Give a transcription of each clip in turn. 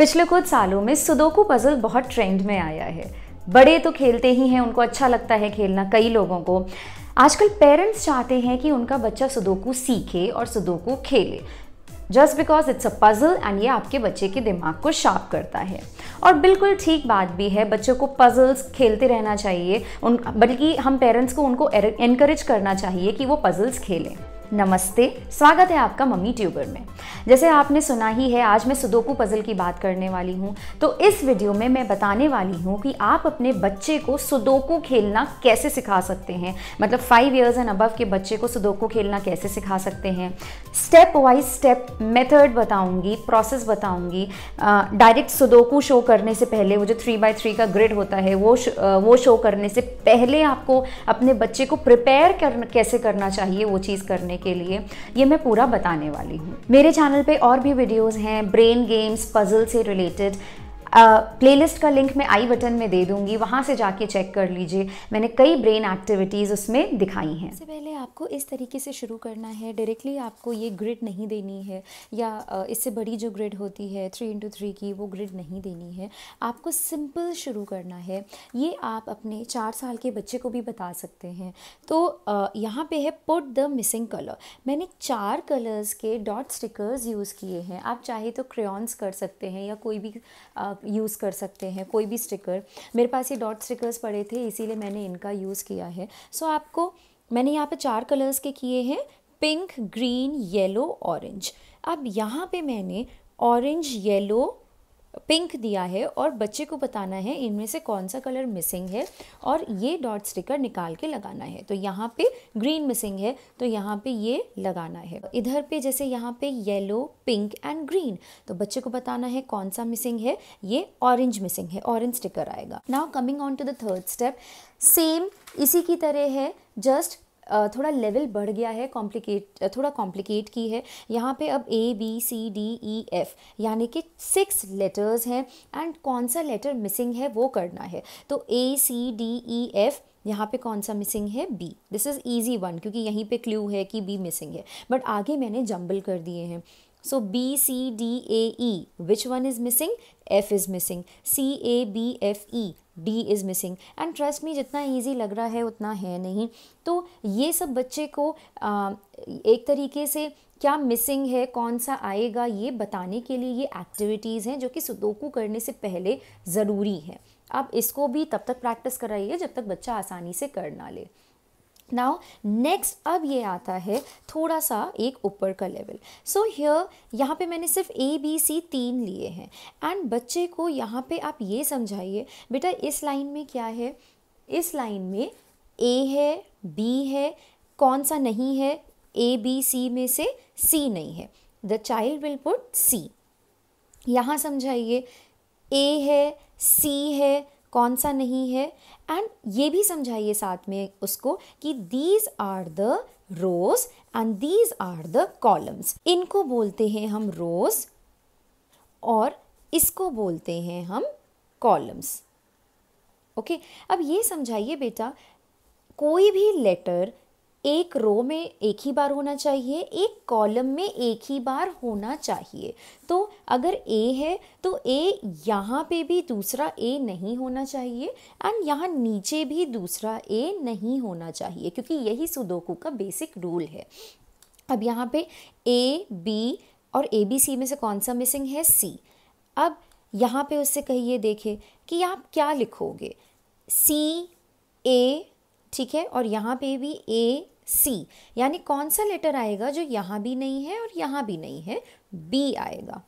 पिछले कुछ सालों में सुदोकू पजल बहुत ट्रेंड में आया है बड़े तो खेलते ही हैं उनको अच्छा लगता है खेलना कई लोगों को आजकल पेरेंट्स चाहते हैं कि उनका बच्चा सुदोकू सीखे और सुदोकू खेले just because it's a puzzle and ये आपके बच्चे के दिमाग को शार्प करता है और बिल्कुल ठीक बात भी है बच्चों को पज़ल्स खेलते रहना चाहिए उन बल्कि हम पेरेंट्स को उनको एनकरेज करना चाहिए कि वो पज़ल्स खेलें नमस्ते स्वागत है आपका मम्मी ट्यूबर में जैसे आपने सुना ही है आज मैं सुदोकू पज़ल की बात करने वाली हूँ तो इस वीडियो में मैं बताने वाली हूँ कि आप अपने बच्चे को सुदोकू खेलना कैसे सिखा सकते हैं मतलब फाइव ईयर्स एंड अबव के बच्चे को सुदोकू खेलना कैसे सिखा सकते हैं स्टेप वाइज स्टेप मेथड बताऊँगी प्रोसेस बताऊँगी डायरेक्ट सुदोकू शो करने से पहले वो जो थ्री बाई थ्री का ग्रिड होता है वो वो शो करने से पहले आपको अपने बच्चे को प्रिपेयर कर कैसे करना चाहिए वो चीज़ करने के लिए ये मैं पूरा बताने वाली हूँ मेरे चैनल पे और भी वीडियोस हैं ब्रेन गेम्स पजल से रिलेटेड प्लेलिस्ट uh, का लिंक मैं आई बटन में दे दूंगी वहाँ से जाके चेक कर लीजिए मैंने कई ब्रेन एक्टिविटीज़ उसमें दिखाई हैं सबसे पहले आपको इस तरीके से शुरू करना है डायरेक्टली आपको ये ग्रिड नहीं देनी है या इससे बड़ी जो ग्रिड होती है थ्री इंटू थ्री की वो ग्रिड नहीं देनी है आपको सिंपल शुरू करना है ये आप अपने चार साल के बच्चे को भी बता सकते हैं तो यहाँ पे है पुट द मिसिंग कलर मैंने चार कलर्स के डॉट स्टिकर्स यूज़ किए हैं आप चाहे तो क्रेन्स कर सकते हैं या कोई भी यूज़ कर सकते हैं कोई भी स्टिकर मेरे पास ये डॉट स्टिकर्स पड़े थे इसीलिए मैंने इनका यूज़ किया है सो so, आपको मैंने यहाँ पे चार कलर्स के किए हैं पिंक ग्रीन येलो ऑरेंज अब यहाँ पे मैंने ऑरेंज येलो पिंक दिया है और बच्चे को बताना है इनमें से कौन सा कलर मिसिंग है और ये डॉट स्टिकर निकाल के लगाना है तो यहाँ पे ग्रीन मिसिंग है तो यहाँ पे ये लगाना है इधर पे जैसे यहाँ पे येलो पिंक एंड ग्रीन तो बच्चे को बताना है कौन सा मिसिंग है ये ऑरेंज मिसिंग है ऑरेंज स्टिकर आएगा now coming on to the third step same इसी की तरह है जस्ट थोड़ा लेवल बढ़ गया है कॉम्प्लिकेट थोड़ा कॉम्प्लिकेट की है यहाँ पे अब A B C D E F यानी कि सिक्स लेटर्स हैं एंड कौन सा लेटर मिसिंग है वो करना है तो ए सी डी ई एफ़ यहाँ पे कौन सा मिसिंग है B this is easy one क्योंकि यहीं पे क्ल्यू है कि बी मिसिंग है बट आगे मैंने जम्बल कर दिए हैं so B C D A E which one is missing F is missing C A B F E D is missing and trust me जितना ईजी लग रहा है उतना है नहीं तो ये सब बच्चे को आ, एक तरीके से क्या मिसिंग है कौन सा आएगा ये बताने के लिए ये एक्टिविटीज़ हैं जो कि सुदोकू करने से पहले ज़रूरी है आप इसको भी तब तक प्रैक्टिस कराइए जब तक बच्चा आसानी से कर ना ले नाउ नेक्स्ट अब ये आता है थोड़ा सा एक ऊपर का लेवल सो हियर यहाँ पे मैंने सिर्फ ए बी सी तीन लिए हैं एंड बच्चे को यहाँ पे आप ये समझाइए बेटा इस लाइन में क्या है इस लाइन में ए है बी है कौन सा नहीं है ए बी सी में से सी नहीं है the child will put C यहाँ समझाइए ए है सी है कौन सा नहीं है एंड ये भी समझाइए साथ में उसको कि these are the rows and these are the columns इनको बोलते हैं हम रोज और इसको बोलते हैं हम कॉलम्स ओके okay? अब ये समझाइए बेटा कोई भी लेटर एक रो में एक ही बार होना चाहिए एक कॉलम में एक ही बार होना चाहिए तो अगर ए है तो ए यहाँ पे भी दूसरा ए नहीं होना चाहिए एंड यहाँ नीचे भी दूसरा ए नहीं होना चाहिए क्योंकि यही सुदोकू का बेसिक रूल है अब यहाँ पे ए बी और ए बी सी में से कौन सा मिसिंग है सी अब यहाँ पे उससे कहिए देखे कि आप क्या लिखोगे सी ए ठीक है और यहाँ पे भी ए सी यानी कौन सा लेटर आएगा जो यहाँ भी नहीं है और यहाँ भी नहीं है बी आएगा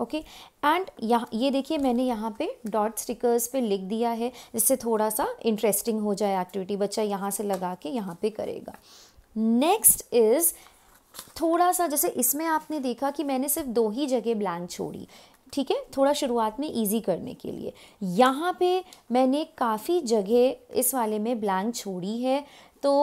ओके एंड यहाँ ये देखिए मैंने यहाँ पे डॉट स्टिकर्स पे लिख दिया है जिससे थोड़ा सा इंटरेस्टिंग हो जाए एक्टिविटी बच्चा यहाँ से लगा के यहाँ पे करेगा नेक्स्ट इज़ थोड़ा सा जैसे इसमें आपने देखा कि मैंने सिर्फ दो ही जगह ब्लैंक छोड़ी ठीक है थोड़ा शुरुआत में इजी करने के लिए यहाँ पे मैंने काफ़ी जगह इस वाले में ब्लैंक छोड़ी है तो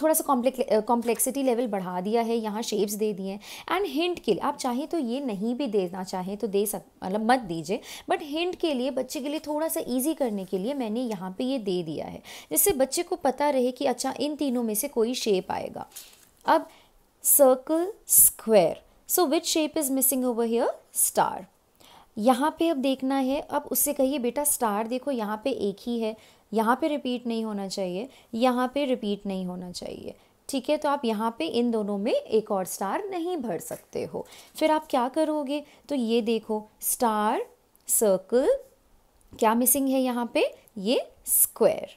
थोड़ा सा कॉम्प्लेक् कॉम्प्लेक्सिटी लेवल बढ़ा दिया है यहाँ शेप्स दे दिए हैं एंड हिंट के लिए आप चाहें तो ये नहीं भी देना चाहें तो दे सक मतलब मत दीजिए बट हिंट के लिए बच्चे के लिए थोड़ा सा इजी करने के लिए मैंने यहाँ पे ये दे दिया है जिससे बच्चे को पता रहे कि अच्छा इन तीनों में से कोई शेप आएगा अब circle square so which shape is missing over here star यहाँ पे अब देखना है अब उससे कहिए बेटा स्टार देखो यहाँ पे एक ही है यहाँ पे रिपीट नहीं होना चाहिए यहाँ पे रिपीट नहीं होना चाहिए ठीक है तो आप यहाँ पे इन दोनों में एक और स्टार नहीं भर सकते हो फिर आप क्या करोगे तो ये देखो स्टार सर्कल क्या मिसिंग है यहाँ पे ये स्क्वायर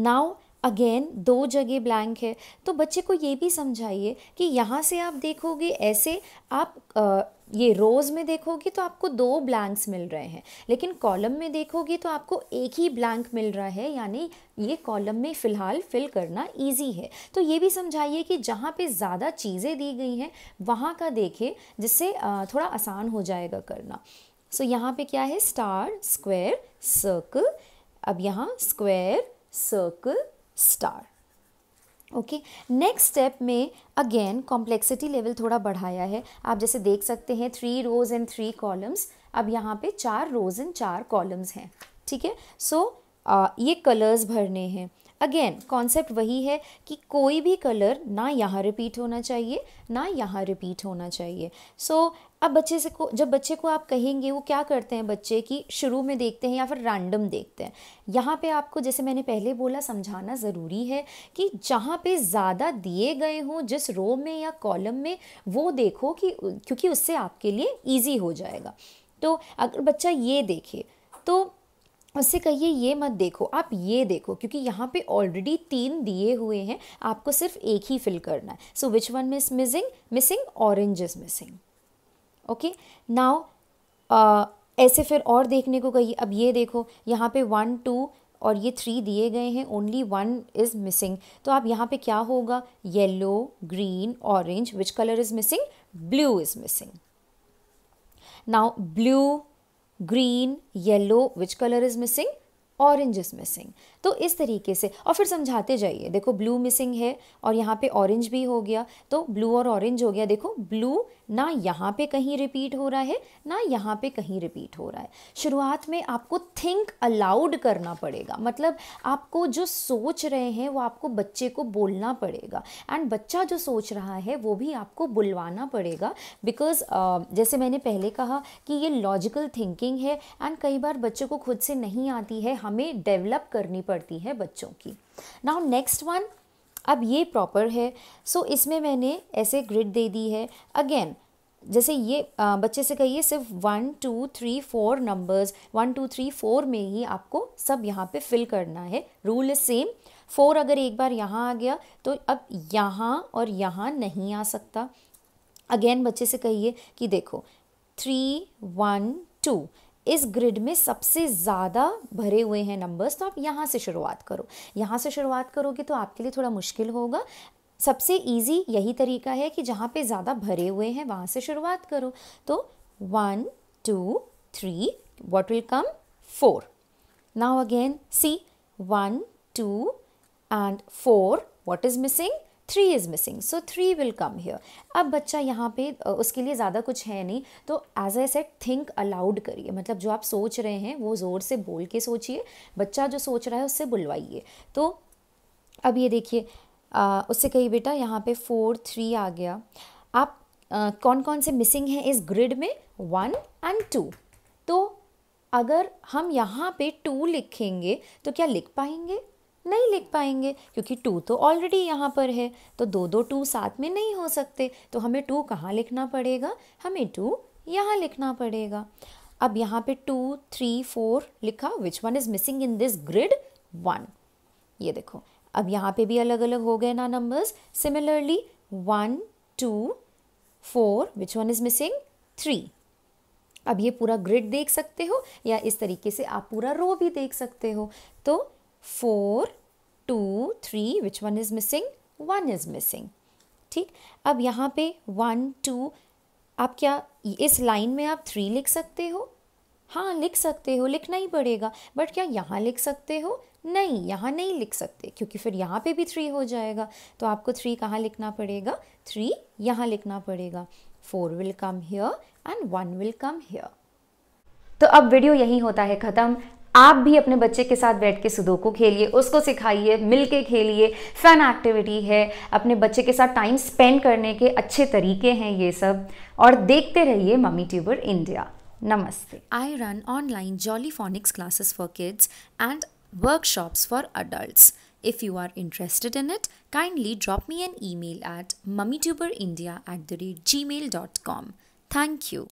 नाउ अगेन दो जगह ब्लैंक है तो बच्चे को ये भी समझाइए कि यहाँ से आप देखोगे ऐसे आप आ, ये रोज़ में देखोगे तो आपको दो ब्लैंक्स मिल रहे हैं लेकिन कॉलम में देखोगे तो आपको एक ही ब्लैंक मिल रहा है यानी ये कॉलम में फ़िलहाल फिल करना इजी है तो ये भी समझाइए कि जहाँ पे ज़्यादा चीज़ें दी गई हैं वहाँ का देखें जिससे थोड़ा आसान हो जाएगा करना सो so, यहाँ पे क्या है स्टार स्क्वायर सर्कल अब यहाँ square circle star. Okay next step में अगेन कॉम्प्लेक्सिटी लेवल थोड़ा बढ़ाया है आप जैसे देख सकते हैं three rows and three columns अब यहाँ पे चार रोज एंड चार कॉलम्स हैं ठीक है सो so, uh, ये कलर्स भरने हैं अगेन कॉन्सेप्ट वही है कि कोई भी कलर ना यहाँ रिपीट होना चाहिए ना यहाँ रिपीट होना चाहिए सो so, अब बच्चे से को जब बच्चे को आप कहेंगे वो क्या करते हैं बच्चे कि शुरू में देखते हैं या फिर रैंडम देखते हैं यहाँ पे आपको जैसे मैंने पहले बोला समझाना ज़रूरी है कि जहाँ पे ज़्यादा दिए गए हों जिस रो में या कॉलम में वो देखो कि क्योंकि उससे आपके लिए ईजी हो जाएगा तो अगर बच्चा ये देखे तो उससे कहिए ये मत देखो आप ये देखो क्योंकि यहाँ पे ऑलरेडी तीन दिए हुए हैं आपको सिर्फ एक ही फिल करना है so which one miss missing missing orange is missing okay now ऐसे फिर और देखने को कहिए अब ये देखो यहाँ पे वन टू और ये थ्री दिए गए हैं ओनली वन इज़ मिसिंग तो आप यहाँ पे क्या होगा yellow green orange which colour is missing blue is missing now blue green yellow which colour is missing orange is missing तो इस तरीके से और फिर समझाते जाइए देखो ब्लू मिसिंग है और यहाँ पे ऑरेंज भी हो गया तो ब्लू और ऑरेंज हो गया देखो ब्लू ना यहाँ पे कहीं रिपीट हो रहा है ना यहाँ पे कहीं रिपीट हो रहा है शुरुआत में आपको थिंक अलाउड करना पड़ेगा मतलब आपको जो सोच रहे हैं वो आपको बच्चे को बोलना पड़ेगा एंड बच्चा जो सोच रहा है वो भी आपको बुलवाना पड़ेगा बिकॉज uh, जैसे मैंने पहले कहा कि ये लॉजिकल थिंकिंग है एंड कई बार बच्चों को खुद से नहीं आती है हमें डेवलप करनी पड़ती है बच्चों की नाउ नेक्स्ट वन अब ये प्रॉपर है सो इसमें मैंने ऐसे ग्रिड दे दी है अगेन जैसे ये बच्चे से कहिए सिर्फ one two three four numbers one two three four में ही आपको सब यहाँ पे फिल करना है रूल इज़ सेम फोर अगर एक बार यहाँ आ गया तो अब यहाँ और यहाँ नहीं आ सकता अगेन बच्चे से कहिए कि देखो थ्री वन टू इस ग्रिड में सबसे ज़्यादा भरे हुए हैं नंबर्स तो आप यहाँ से शुरुआत करो यहाँ से शुरुआत करोगे तो आपके लिए थोड़ा मुश्किल होगा सबसे इजी यही तरीका है कि जहाँ पे ज़्यादा भरे हुए हैं वहाँ से शुरुआत करो तो one two three what will come four now again see one two and four what is missing three is missing so three will come here अब बच्चा यहाँ पे उसके लिए ज़्यादा कुछ है नहीं तो as I said think aloud करिए मतलब जो आप सोच रहे हैं वो ज़ोर से बोल के सोचिए बच्चा जो सोच रहा है उससे बुलवाइए तो अब ये देखिए उससे कही बेटा यहाँ पे फोर थ्री आ गया आप आ, कौन कौन से मिसिंग हैं इस ग्रिड में वन एंड टू तो अगर हम यहाँ पे टू लिखेंगे तो क्या लिख पाएंगे नहीं लिख पाएंगे क्योंकि टू तो ऑलरेडी यहाँ पर है तो दो दो टू साथ में नहीं हो सकते तो हमें टू कहाँ लिखना पड़ेगा हमें टू यहाँ लिखना पड़ेगा अब यहाँ पे टू थ्री फोर लिखा which one is missing in this grid one ये देखो अब यहाँ पे भी अलग अलग हो गए ना numbers similarly one two four which one is missing three अब ये पूरा ग्रिड देख सकते हो या इस तरीके से आप पूरा रो भी देख सकते हो तो four two three which one is missing one is missing ठीक अब यहाँ पे वन टू आप क्या इस लाइन में आप थ्री लिख सकते हो हाँ लिख सकते हो लिखना ही पड़ेगा बट क्या यहाँ लिख सकते हो नहीं यहाँ नहीं लिख सकते क्योंकि फिर यहाँ पे भी थ्री हो जाएगा तो आपको थ्री कहाँ लिखना पड़ेगा थ्री यहाँ लिखना पड़ेगा four will come here and one will come here तो अब वीडियो यहीं होता है ख़त्म आप भी अपने बच्चे के साथ बैठ के को खेलिए उसको सिखाइए मिल के खेलिए फ़न एक्टिविटी है अपने बच्चे के साथ टाइम स्पेंड करने के अच्छे तरीके हैं ये सब और देखते रहिए मम्मी ट्यूबर इंडिया नमस्ते I run online jolly phonics classes for kids and for adult if you are interested in it kindly drop me an email at mummy tuber India at the rate gmail dot com thank you